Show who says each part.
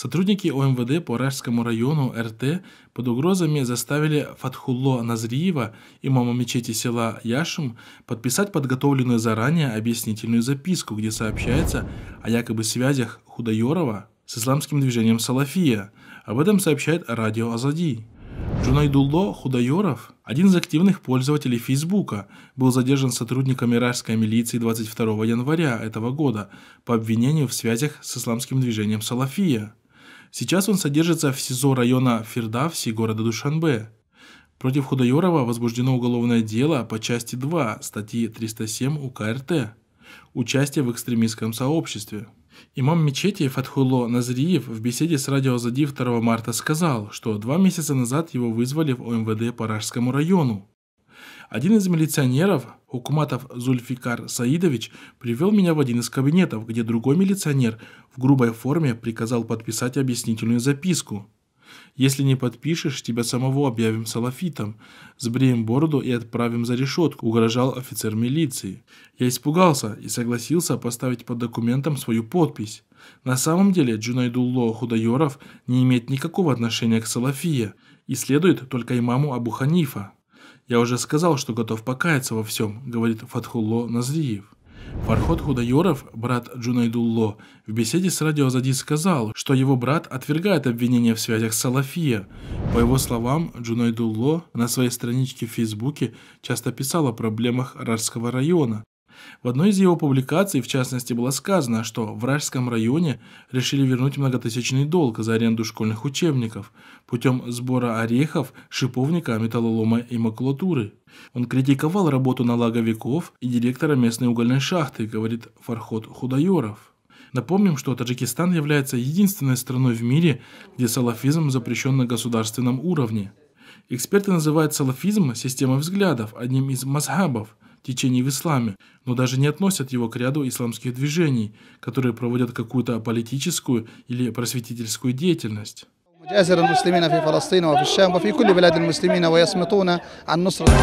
Speaker 1: Сотрудники ОМВД по Рашскому району РТ под угрозами заставили Фатхулло Назриева, и маму мечети села Яшим, подписать подготовленную заранее объяснительную записку, где сообщается о якобы связях Худаерова с исламским движением Салафия. Об этом сообщает радио Азади. Джунайдулло Худаеров, один из активных пользователей Фейсбука, был задержан сотрудниками иракской милиции 22 января этого года по обвинению в связях с исламским движением Салафия. Сейчас он содержится в СИЗО района Фердавси города Душанбе. Против Худайорова возбуждено уголовное дело по части 2 статьи 307 УК РТ «Участие в экстремистском сообществе». Имам мечети Фатхуло Назриев в беседе с радио Зади 2 марта сказал, что два месяца назад его вызвали в ОМВД по Ражскому району. Один из милиционеров, Хукматов Зульфикар Саидович, привел меня в один из кабинетов, где другой милиционер в грубой форме приказал подписать объяснительную записку. Если не подпишешь, тебя самого объявим салафитом, сбреем бороду и отправим за решетку», – угрожал офицер милиции. Я испугался и согласился поставить под документом свою подпись. На самом деле Джунайдулло Худайоров не имеет никакого отношения к салафия и следует только имаму Абу Ханифа. «Я уже сказал, что готов покаяться во всем», — говорит Фатхулло Назриев. Фархот Худаёров, брат Джунайдулло, в беседе с радио Азади сказал, что его брат отвергает обвинения в связях с Салафия. По его словам, Джунайдулло на своей страничке в Фейсбуке часто писал о проблемах Рарского района, в одной из его публикаций, в частности, было сказано, что в Ражском районе решили вернуть многотысячный долг за аренду школьных учебников путем сбора орехов, шиповника, металлолома и макулатуры. Он критиковал работу налоговиков и директора местной угольной шахты, говорит Фархот Худаеров. Напомним, что Таджикистан является единственной страной в мире, где салафизм запрещен на государственном уровне. Эксперты называют салафизм системой взглядов, одним из мазхабов – течений в исламе, но даже не относят его к ряду исламских движений, которые проводят какую-то политическую или просветительскую деятельность.
Speaker 2: جازر المسلمين في فلسطين وفي الشام وفي كل بلاد المسلمين ويصمتون عن نصرة